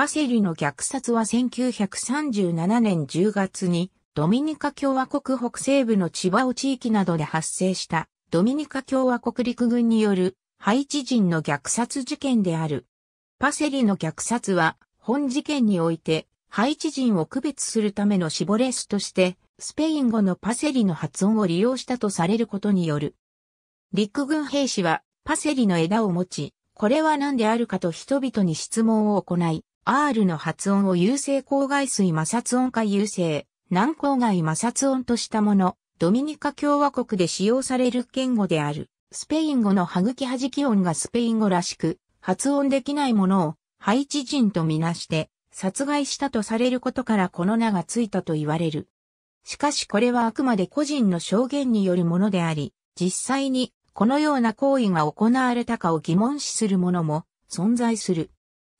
パセリの虐殺は1937年10月にドミニカ共和国北西部の千葉を地域などで発生したドミニカ共和国陸軍によるハイチ人の虐殺事件である。パセリの虐殺は本事件においてハイチ人を区別するためのシボレスとしてスペイン語のパセリの発音を利用したとされることによる。陸軍兵士はパセリの枝を持ち、これは何であるかと人々に質問を行い、R の発音を優性郊外水摩擦音か優性、南郊外摩擦音としたもの、ドミニカ共和国で使用される言語である。スペイン語のはぐきはじき音がスペイン語らしく、発音できないものをハイチ人とみなして殺害したとされることからこの名がついたと言われる。しかしこれはあくまで個人の証言によるものであり、実際にこのような行為が行われたかを疑問視するものも存在する。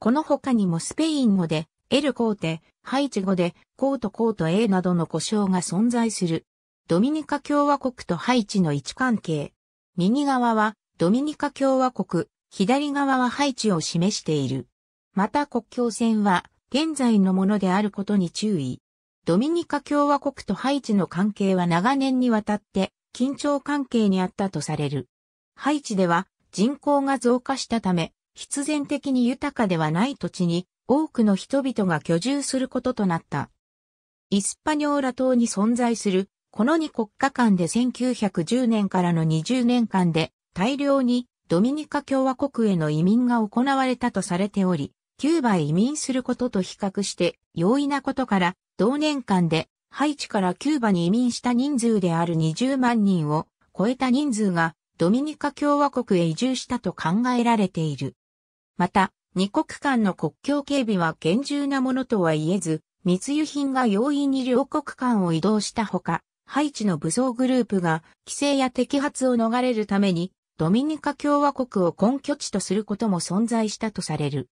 この他にもスペイン語で、エルコーテ、ハイチ語で、コートコート A などの故障が存在する。ドミニカ共和国とハイチの位置関係。右側は、ドミニカ共和国、左側はハイチを示している。また国境線は、現在のものであることに注意。ドミニカ共和国とハイチの関係は長年にわたって、緊張関係にあったとされる。ハイチでは、人口が増加したため、必然的に豊かではない土地に多くの人々が居住することとなった。イスパニョーラ島に存在するこの2国家間で1910年からの20年間で大量にドミニカ共和国への移民が行われたとされており、キューバへ移民することと比較して容易なことから同年間でハイチからキューバに移民した人数である20万人を超えた人数がドミニカ共和国へ移住したと考えられている。また、二国間の国境警備は厳重なものとは言えず、密輸品が容易に両国間を移動したほか、ハイチの武装グループが規制や摘発を逃れるために、ドミニカ共和国を根拠地とすることも存在したとされる。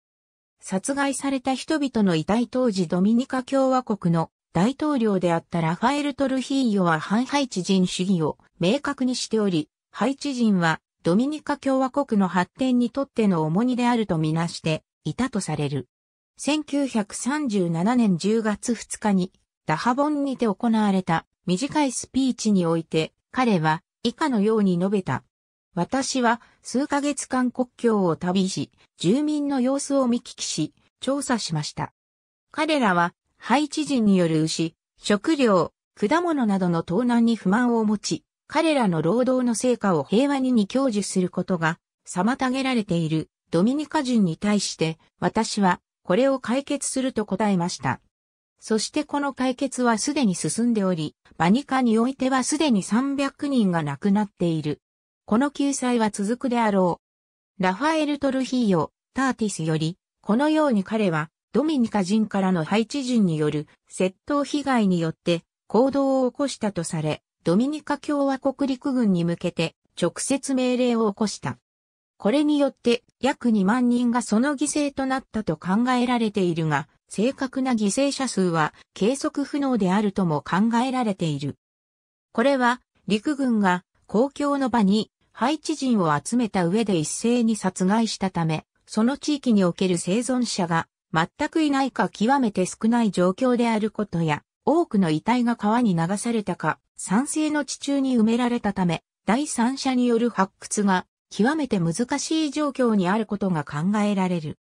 殺害された人々の遺体当時ドミニカ共和国の大統領であったラファエル・トルヒーヨは反ハイチ人主義を明確にしており、ハイチ人はドミニカ共和国の発展にとっての重荷であるとみなしていたとされる。1937年10月2日にダハボンにて行われた短いスピーチにおいて彼は以下のように述べた。私は数ヶ月間国境を旅し、住民の様子を見聞きし、調査しました。彼らは、ハイチ人による牛、食料、果物などの盗難に不満を持ち、彼らの労働の成果を平和にに享受することが妨げられているドミニカ人に対して私はこれを解決すると答えました。そしてこの解決はすでに進んでおり、バニカにおいてはすでに300人が亡くなっている。この救済は続くであろう。ラファエル・トルヒーヨ、ターティスより、このように彼はドミニカ人からの配置人による窃盗被害によって行動を起こしたとされ、ドミニカ共和国陸軍に向けて直接命令を起こした。これによって約2万人がその犠牲となったと考えられているが、正確な犠牲者数は計測不能であるとも考えられている。これは陸軍が公共の場に配置人を集めた上で一斉に殺害したため、その地域における生存者が全くいないか極めて少ない状況であることや、多くの遺体が川に流されたか、酸性の地中に埋められたため、第三者による発掘が極めて難しい状況にあることが考えられる。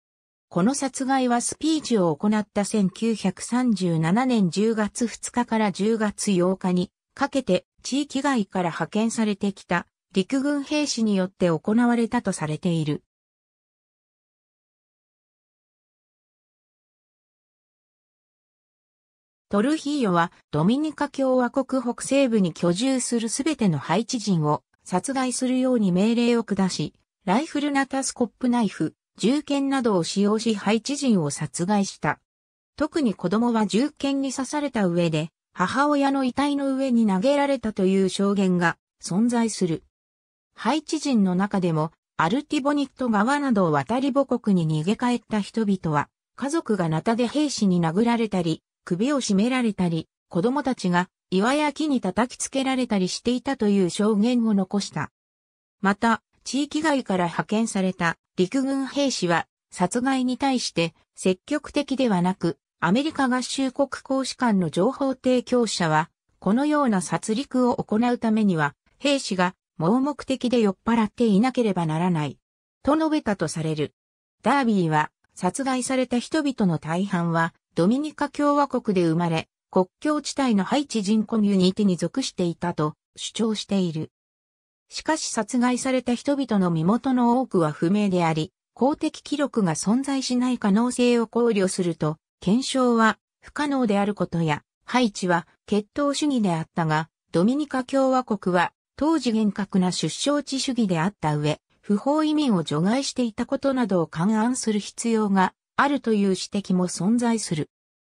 この殺害はスピーチを行った1937年10月2日から10月8日にかけて地域外から派遣されてきた陸軍兵士によって行われたとされている。トルヒーヨはドミニカ共和国北西部に居住するすべてのハイチ人を殺害するように命令を下し、ライフルナタスコップナイフ、銃剣などを使用しハイチ人を殺害した。特に子供は銃剣に刺された上で、母親の遺体の上に投げられたという証言が存在する。ハイチ人の中でも、アルティボニット川などを渡り母国に逃げ帰った人々は、家族がナタで兵士に殴られたり、首を絞められたり、子供たちが岩や木に叩きつけられたりしていたという証言を残した。また、地域外から派遣された陸軍兵士は殺害に対して積極的ではなく、アメリカ合衆国公使館の情報提供者は、このような殺戮を行うためには、兵士が盲目的で酔っ払っていなければならない、と述べたとされる。ダービーは、殺害された人々の大半は、ドミニカ共和国で生まれ、国境地帯のハイチ人コミュニティに属していたと主張している。しかし殺害された人々の身元の多くは不明であり、公的記録が存在しない可能性を考慮すると、検証は不可能であることや、ハイチは血統主義であったが、ドミニカ共和国は当時厳格な出生地主義であった上、不法移民を除外していたことなどを勘案する必要があるという指摘も存在する。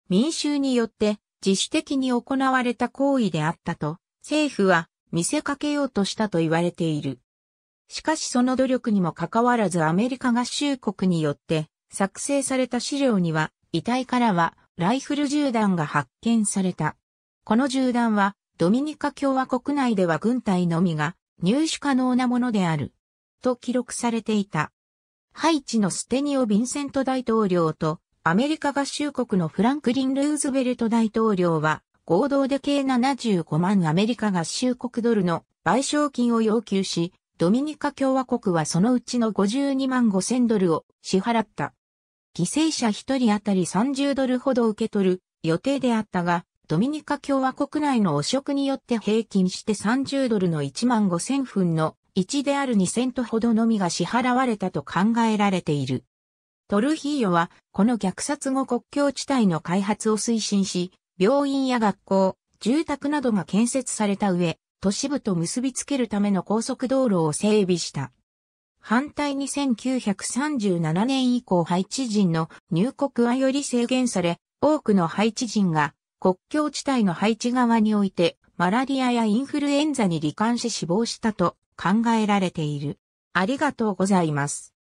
民衆によって自主的に行われた行為であったと、政府は見せかけようとしたと言われている。しかしその努力にもかかわらずアメリカ合衆国によって作成された資料には遺体からはライフル銃弾が発見された。この銃弾はドミニカ共和国内では軍隊のみが入手可能なものである。と記録されていた。ハイチのステニオ・ヴィンセント大統領とアメリカ合衆国のフランクリン・ルーズベルト大統領は合同で計75万アメリカ合衆国ドルの賠償金を要求し、ドミニカ共和国はそのうちの52万5千ドルを支払った。犠牲者1人当たり30ドルほど受け取る予定であったが、ドミニカ共和国内の汚職によって平均して30ドルの1万5千分の1である2セントほどのみが支払われたと考えられている。トルヒーヨは、この虐殺後国境地帯の開発を推進し、病院や学校、住宅などが建設された上、都市部と結びつけるための高速道路を整備した。反対に1937年以降ハイチ人の入国はより制限され、多くのハイチ人が国境地帯のハイチ側においてマラリアやインフルエンザに罹患し死亡したと考えられている。ありがとうございます。